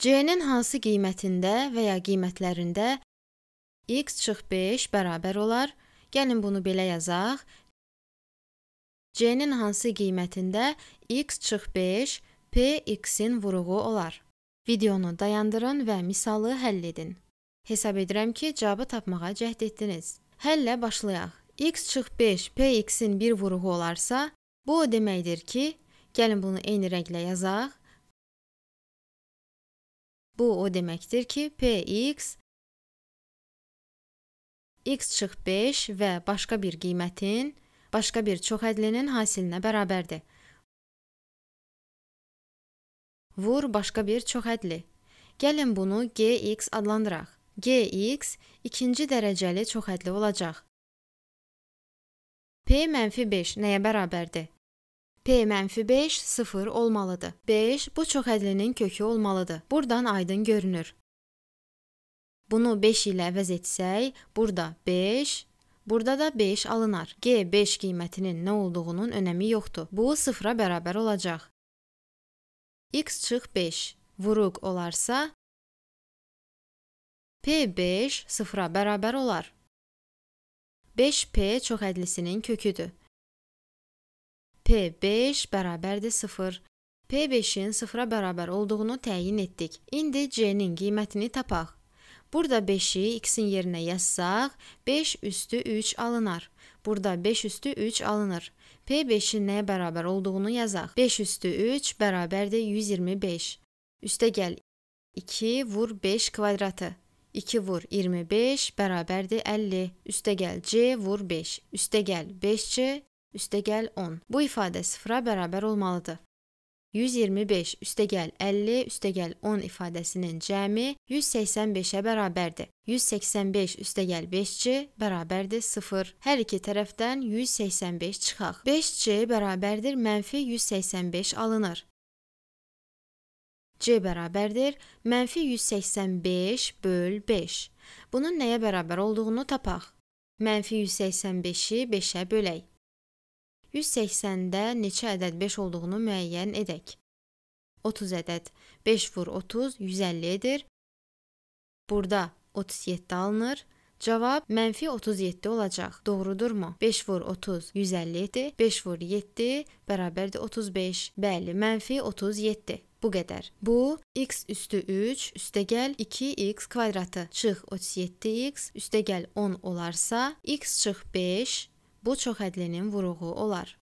C-nin hansı qiymətində və ya qiymətlərində x çıx 5 bərabər olar? Gəlin bunu belə yazaq. C-nin hansı qiymətində x çıx 5 p x-in vuruğu olar? Videonu dayandırın və misalı həll edin. Hesab edirəm ki, cavabı tapmağa cəhd etdiniz. Həllə başlayaq. x çıx 5 p x-in bir vuruğu olarsa, bu o deməkdir ki, gəlin bunu eyni rənglə yazaq. Bu o deməkdir ki, px x-5 və başqa bir qiymətin başqa bir çoxhədlinin hasilinə bərabərdir. Vur başqa bir çoxhədli. Gəlin bunu gx adlandıraq. gx ikinci dərəcəli çoxhədli olacaq. p mənfi 5 nəyə bərabərdir? P-5 0 olmalıdır. 5 bu çoxədlinin kökü olmalıdır. Burdan aydın görünür. Bunu 5 ilə əvəz etsək, burada 5, burada da 5 alınar. G5 qiymətinin nə olduğunun önəmi yoxdur. Bu sıfıra bərabər olacaq. X çıx 5 vuruq olarsa P5 sıfıra bərabər olar. 5P çoxədlisinin köküdür. P5 bərabərdir 0. P5-in 0-a bərabər olduğunu təyin etdik. İndi C-nin qiymətini tapaq. Burada 5-i x-in yerinə yazsaq, 5 üstü 3 alınar. Burada 5 üstü 3 alınır. P5-in nəyə bərabər olduğunu yazaq. 5 üstü 3 bərabərdir 125. Üstə gəl 2 vur 5 kvadratı. 2 vur 25 bərabərdir 50. Üstə gəl C vur 5. Üstə gəl 5C üstəgəl 10. Bu ifadə sıfıra bərabər olmalıdır. 125 üstəgəl 50 üstəgəl 10 ifadəsinin cəmi 185-ə bərabərdir. 185 üstəgəl 5c bərabərdir 0. Hər iki tərəfdən 185 çıxaq. 5c bərabərdir mənfi 185 alınır. C bərabərdir mənfi 185 böl 5. Bunun nəyə bərabər olduğunu tapaq. Mənfi 185-i 5-ə bölək. 180-də neçə ədəd 5 olduğunu müəyyən edək. 30 ədəd 5 vur 30 150 edir. Burada 37 alınır. Cavab mənfi 37 olacaq. Doğrudurmu? 5 vur 30 150 idi. 5 vur 7 bərabərdir 35. Bəli, mənfi 37. Bu qədər. Bu x üstü 3 üstəgəl 2x kvadratı çıx 37x üstəgəl 10 olarsa x çıx 5 Bu çoxhədlinin vuruğu olar.